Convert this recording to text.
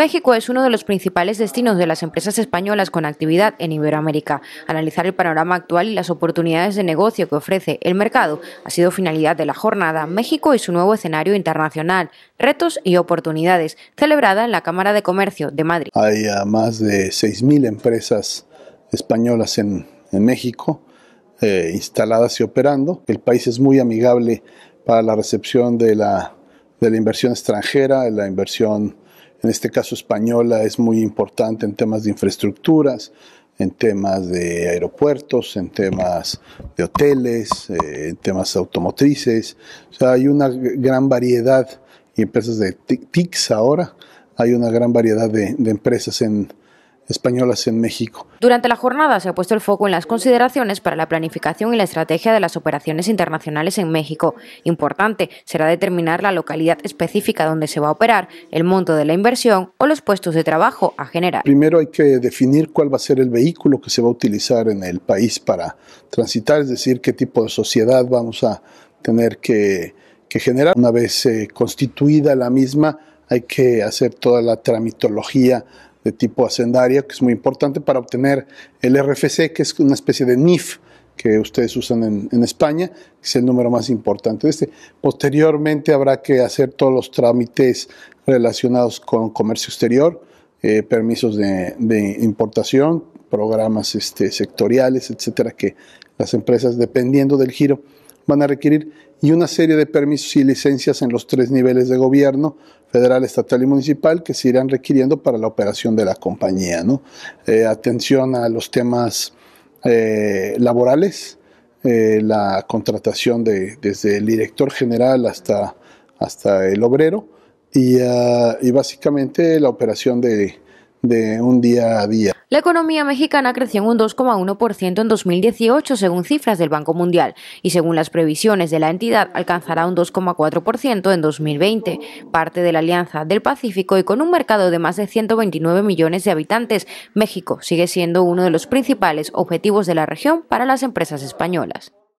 México es uno de los principales destinos de las empresas españolas con actividad en Iberoamérica. Analizar el panorama actual y las oportunidades de negocio que ofrece el mercado ha sido finalidad de la jornada México y su nuevo escenario internacional, retos y oportunidades, celebrada en la Cámara de Comercio de Madrid. Hay ah, más de 6.000 empresas españolas en, México eh, instaladas y operando. El país es muy amigable para la recepción de la, de la inversión extranjera, de la inversión en este caso española, es muy importante en temas de infraestructuras, en temas de aeropuertos, en temas de hoteles, eh, en temas automotrices. hay una gran variedad y empresas de TICs ahora. Hay una gran variedad de empresas en, españolas en México. Durante la jornada se ha puesto el foco en las consideraciones para la planificación y la estrategia de las operaciones internacionales en México. Importante será determinar la localidad específica donde se va a operar, el monto de la inversión o los puestos de trabajo a generar. Primero hay que definir cuál va a ser el vehículo que se va a utilizar en el país para transitar, es decir, qué tipo de sociedad vamos a tener que, generar. Una vez eh, constituida la misma, hay que hacer toda la tramitología de tipo hacendaria, que es muy importante para obtener el RFC, que es una especie de NIF que ustedes usan en, España, que es el número más importante este. Posteriormente habrá que hacer todos los trámites relacionados con comercio exterior, eh, permisos de, de, importación, programas este, sectoriales, etcétera, que las empresas, dependiendo del giro, van a requerir y una serie de permisos y licencias en los tres niveles de gobierno, federal, estatal y municipal, que se irán requiriendo para la operación de la compañía. ¿no? Eh, atención a los temas eh, laborales, eh, la contratación desde el director general hasta, hasta el obrero y ah, básicamente la operación de de un día a día. La economía mexicana creció en un 2,1% en 2018, según cifras del Banco Mundial, y según las previsiones de la entidad, alcanzará un 2,4% en 2020, parte de la Alianza del Pacífico y con un mercado de más de 129 millones de habitantes. México sigue siendo uno de los principales objetivos de la región para las empresas españolas.